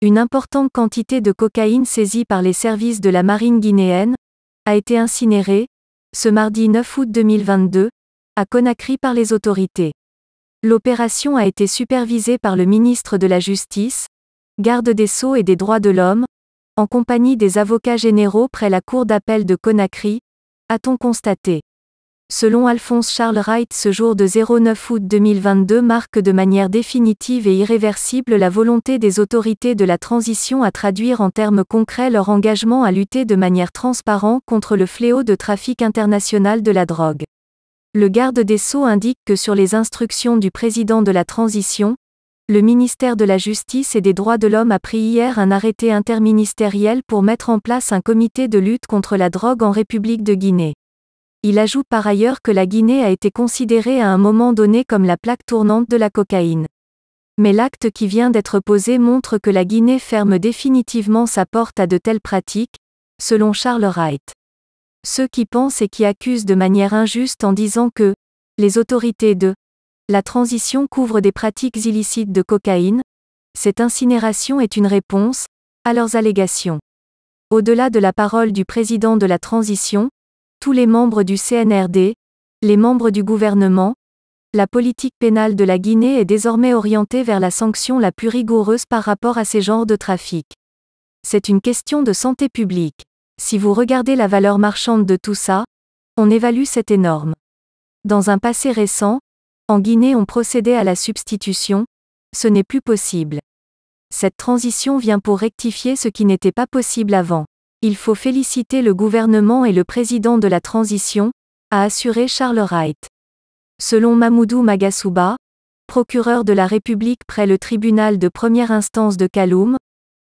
Une importante quantité de cocaïne saisie par les services de la marine guinéenne a été incinérée, ce mardi 9 août 2022, à Conakry par les autorités. L'opération a été supervisée par le ministre de la Justice, garde des Sceaux et des Droits de l'Homme, en compagnie des avocats généraux près la Cour d'appel de Conakry, a-t-on constaté. Selon Alphonse Charles Wright, ce jour de 09 août 2022 marque de manière définitive et irréversible la volonté des autorités de la transition à traduire en termes concrets leur engagement à lutter de manière transparente contre le fléau de trafic international de la drogue. Le garde des Sceaux indique que sur les instructions du président de la transition, le ministère de la Justice et des Droits de l'Homme a pris hier un arrêté interministériel pour mettre en place un comité de lutte contre la drogue en République de Guinée. Il ajoute par ailleurs que la Guinée a été considérée à un moment donné comme la plaque tournante de la cocaïne. Mais l'acte qui vient d'être posé montre que la Guinée ferme définitivement sa porte à de telles pratiques, selon Charles Wright. Ceux qui pensent et qui accusent de manière injuste en disant que les autorités de la transition couvrent des pratiques illicites de cocaïne, cette incinération est une réponse à leurs allégations. Au-delà de la parole du président de la transition, tous les membres du CNRD, les membres du gouvernement, la politique pénale de la Guinée est désormais orientée vers la sanction la plus rigoureuse par rapport à ces genres de trafic. C'est une question de santé publique. Si vous regardez la valeur marchande de tout ça, on évalue cette énorme. Dans un passé récent, en Guinée on procédait à la substitution, ce n'est plus possible. Cette transition vient pour rectifier ce qui n'était pas possible avant. Il faut féliciter le gouvernement et le président de la transition, a assuré Charles Wright. Selon Mahmoudou Magasouba, procureur de la République près le tribunal de première instance de Kaloum,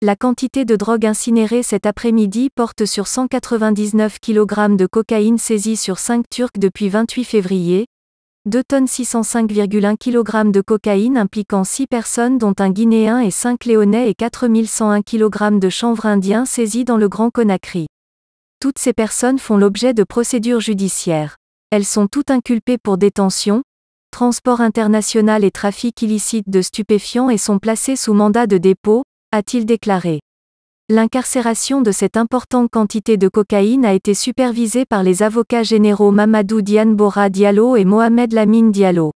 la quantité de drogue incinérée cet après-midi porte sur 199 kg de cocaïne saisie sur 5 Turcs depuis 28 février, 2 tonnes 605,1 kg de cocaïne impliquant 6 personnes dont un Guinéen et 5 Léonais et 4101 kg de chanvre indien saisis dans le Grand Conakry. Toutes ces personnes font l'objet de procédures judiciaires. Elles sont toutes inculpées pour détention, transport international et trafic illicite de stupéfiants et sont placées sous mandat de dépôt, a-t-il déclaré. L'incarcération de cette importante quantité de cocaïne a été supervisée par les avocats généraux Mamadou Diane Bora Diallo et Mohamed Lamine Diallo.